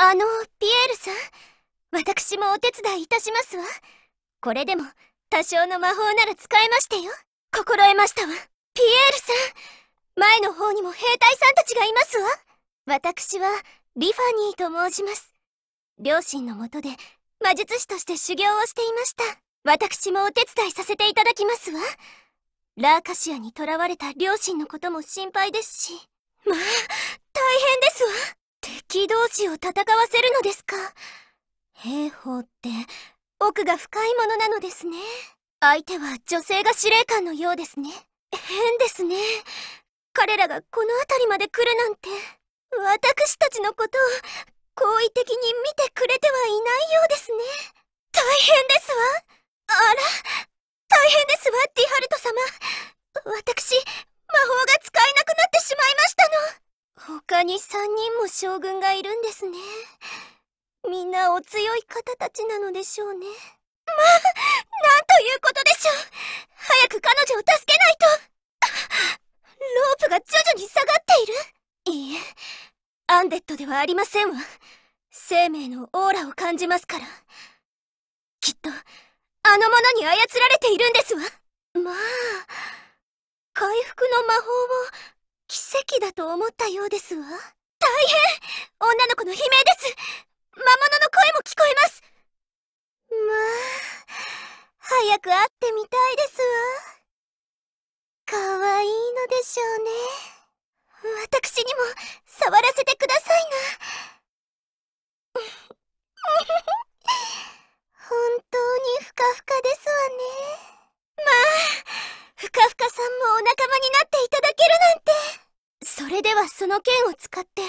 あの、ピエールさん。私もお手伝いいたしますわ。これでも、多少の魔法なら使えましてよ。心得ましたわ。ピエールさん。前の方にも兵隊さんたちがいますわ。私は、リファニーと申します。両親のもとで、魔術師として修行をしていました。私もお手伝いさせていただきますわ。ラーカシアに囚われた両親のことも心配ですし。まあ、を戦わせるのですか兵法って奥が深いものなのですね相手は女性が司令官のようですね変ですね彼らがこの辺りまで来るなんて私たちのことを好意的に見てくれてはいないようですね大変ですわあら大変ですわディハルト様私に3人も将軍がいるんですね。みんなお強い方たちなのでしょうね。まあ、なんということでしょう早く彼女を助けないとロープが徐々に下がっているいいえ、アンデッドではありませんわ。生命のオーラを感じますから。きっと、あの者に操られているんですわ。まあ、回復の魔法をだと思ったようですわ。大変女の子の悲鳴です魔物の声も聞こえますまあ、早く会ってみたいですわ。可愛いのでしょうね。私にも触らせてくださいな。本当にふかふかですわね。まあ、ふかふかさんもお仲間になってそれではその剣を使って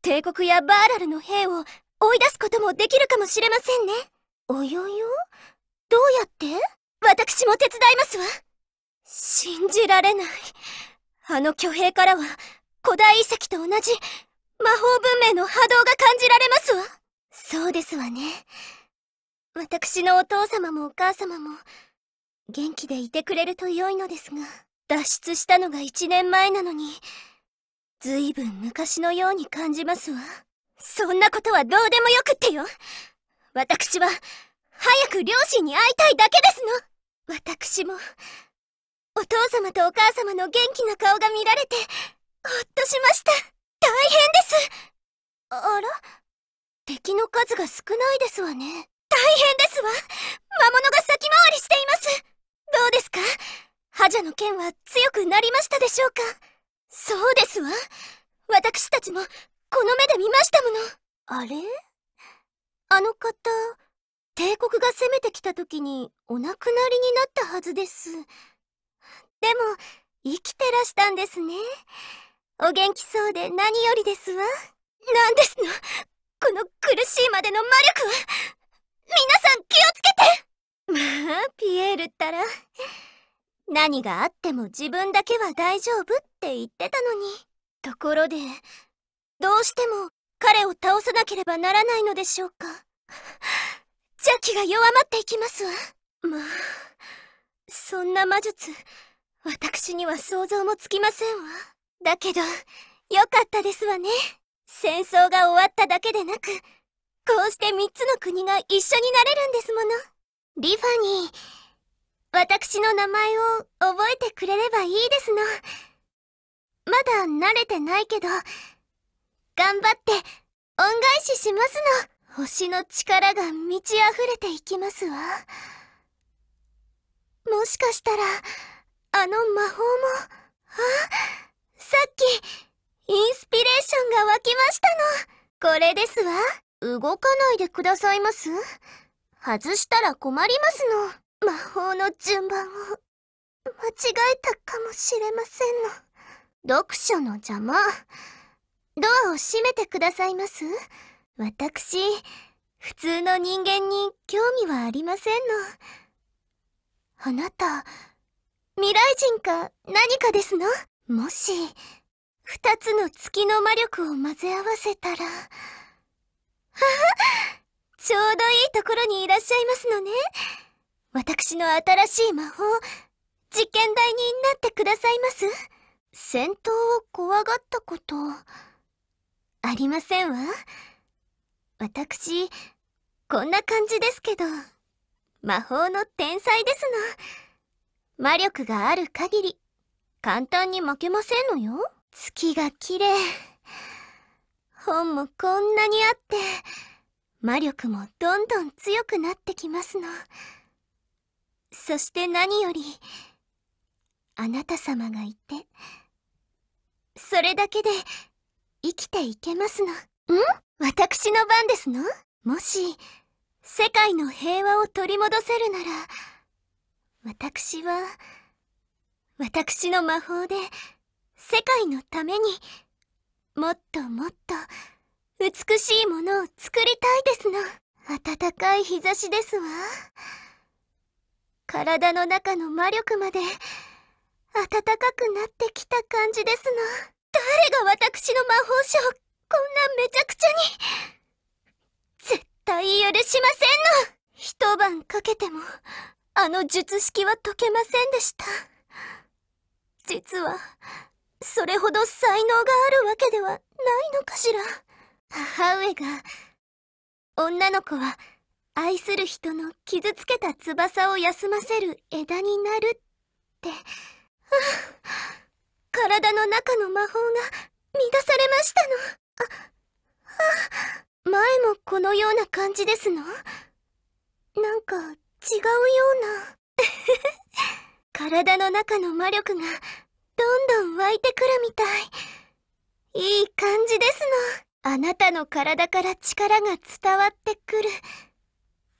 帝国やバーラルの兵を追い出すこともできるかもしれませんねおよよどうやって私も手伝いますわ信じられないあの巨兵からは古代遺跡と同じ魔法文明の波動が感じられますわそうですわね私のお父様もお母様も元気でいてくれると良いのですが脱出したのが1年前なのにずいぶん昔のように感じますわ。そんなことはどうでもよくってよ私は、早く両親に会いたいだけですの私も、お父様とお母様の元気な顔が見られて、ほっとしました大変ですあら敵の数が少ないですわね。大変ですわ魔物が先回りしていますどうですか覇者の剣は強くなりましたでしょうかそうですわ。私たちも、この目で見ましたもの。あれあの方、帝国が攻めてきた時にお亡くなりになったはずです。でも、生きてらしたんですね。お元気そうで何よりですわ。何ですのこの苦しいまでの魔力は皆さん気をつけてまあ、ピエールったら。何があっても自分だけは大丈夫って言ってたのに。ところで、どうしても彼を倒さなければならないのでしょうか。ジャキが弱まっていきますわ。まあ、そんな魔術、私には想像もつきませんわ。だけど、よかったですわね。戦争が終わっただけでなく、こうして三つの国が一緒になれるんですもの。リファニー、私の名前を覚えてくれればいいですの。まだ慣れてないけど、頑張って恩返ししますの。星の力が満ち溢れていきますわ。もしかしたら、あの魔法も、あ、さっき、インスピレーションが湧きましたの。これですわ。動かないでくださいます外したら困りますの。魔法の順番を間違えたかもしれませんの読書の邪魔ドアを閉めてくださいます私普通の人間に興味はありませんのあなた未来人か何かですのもし二つの月の魔力を混ぜ合わせたらちょうどいいところにいらっしゃいますのね私の新しい魔法、実験台になってくださいます戦闘を怖がったこと、ありませんわ。私、こんな感じですけど、魔法の天才ですの。魔力がある限り、簡単に負けませんのよ。月が綺麗。本もこんなにあって、魔力もどんどん強くなってきますの。そして何よりあなた様がいてそれだけで生きていけますのん私の番ですのもし世界の平和を取り戻せるなら私は私の魔法で世界のためにもっともっと美しいものを作りたいですの暖かい日差しですわ。体の中の魔力まで暖かくなってきた感じですの誰が私の魔法書をこんなめちゃくちゃに絶対許しませんの一晩かけてもあの術式は解けませんでした実はそれほど才能があるわけではないのかしら母上が女の子は愛する人の傷つけた翼を休ませる枝になるって、あ、体の中の魔法が乱されましたの。あ、前もこのような感じですのなんか違うような。体の中の魔力がどんどん湧いてくるみたい。いい感じですの。あなたの体から力が伝わってくる。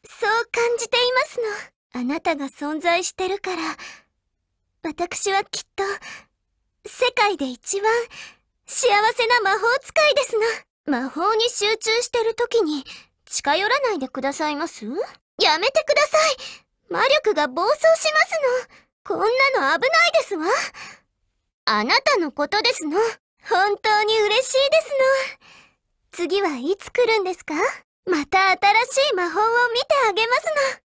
そう感じていますの。あなたが存在してるから、私はきっと、世界で一番幸せな魔法使いですの。魔法に集中してる時に近寄らないでくださいますやめてください魔力が暴走しますのこんなの危ないですわあなたのことですの本当に嬉しいですの次はいつ来るんですかまた新しい魔法を見てあげますの。